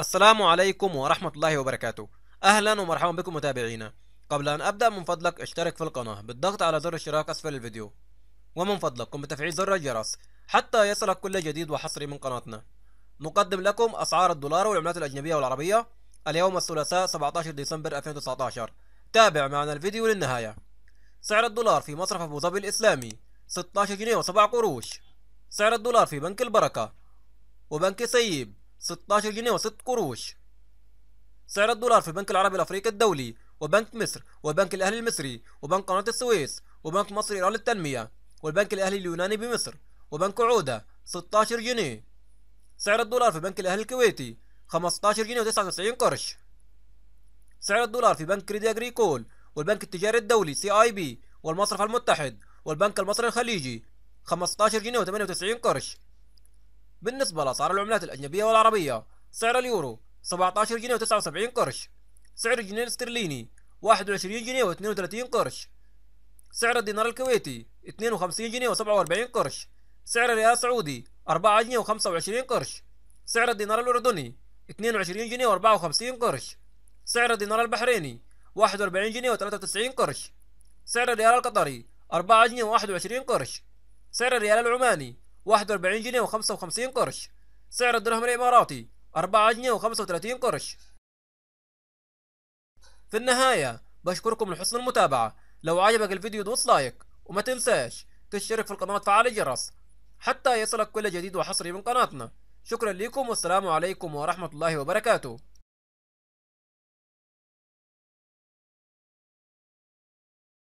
السلام عليكم ورحمة الله وبركاته أهلا ومرحبا بكم متابعينا قبل أن أبدأ من فضلك اشترك في القناة بالضغط على زر الاشتراك أسفل الفيديو ومن فضلك قم بتفعيل زر الجرس حتى يصلك كل جديد وحصري من قناتنا نقدم لكم أسعار الدولار والعملات الأجنبية والعربية اليوم الثلاثاء 17 ديسمبر 2019 تابع معنا الفيديو للنهاية سعر الدولار في مصرف أبو ظبي الإسلامي 16 جنيه و7 قروش سعر الدولار في بنك البركة وبنك سيب 16 جنيه و6 قروش سعر الدولار في البنك العربي الافريقي الدولي وبنك مصر وبنك الاهلي المصري وبنك قناة السويس وبنك مصر ايران للتنمية والبنك الاهلي اليوناني بمصر وبنك عودة 16 جنيه سعر الدولار في بنك الاهلي الكويتي 15 جنيه و99 قرش سعر الدولار في بنك كريدي اجريكول والبنك التجاري الدولي سي اي بي والمصرف المتحد والبنك المصري الخليجي 15 جنيه و98 قرش بالنسبة لأسعار العملات الأجنبية والعربية سعر اليورو 17 جنيه و79 قرش سعر الجنيه الاسترليني 21 جنيه و32 قرش سعر الدينار الكويتي 52 جنيه و47 قرش سعر الريال السعودي 4 جنيه و25 قرش سعر الدينار الأردني 22 جنيه و54 قرش سعر الدينار البحريني 41 جنيه و93 قرش سعر الريال القطري 4 جنيه و21 قرش سعر الريال العماني 41 جنيه و55 قرش سعر الدرهم الإماراتي 4 جنيه و35 قرش في النهاية بشكركم لحسن المتابعة لو عجبك الفيديو دوس لايك وما تنساش تشترك في القناة وتفعل الجرس حتى يصلك كل جديد وحصري من قناتنا شكرا لكم والسلام عليكم ورحمة الله وبركاته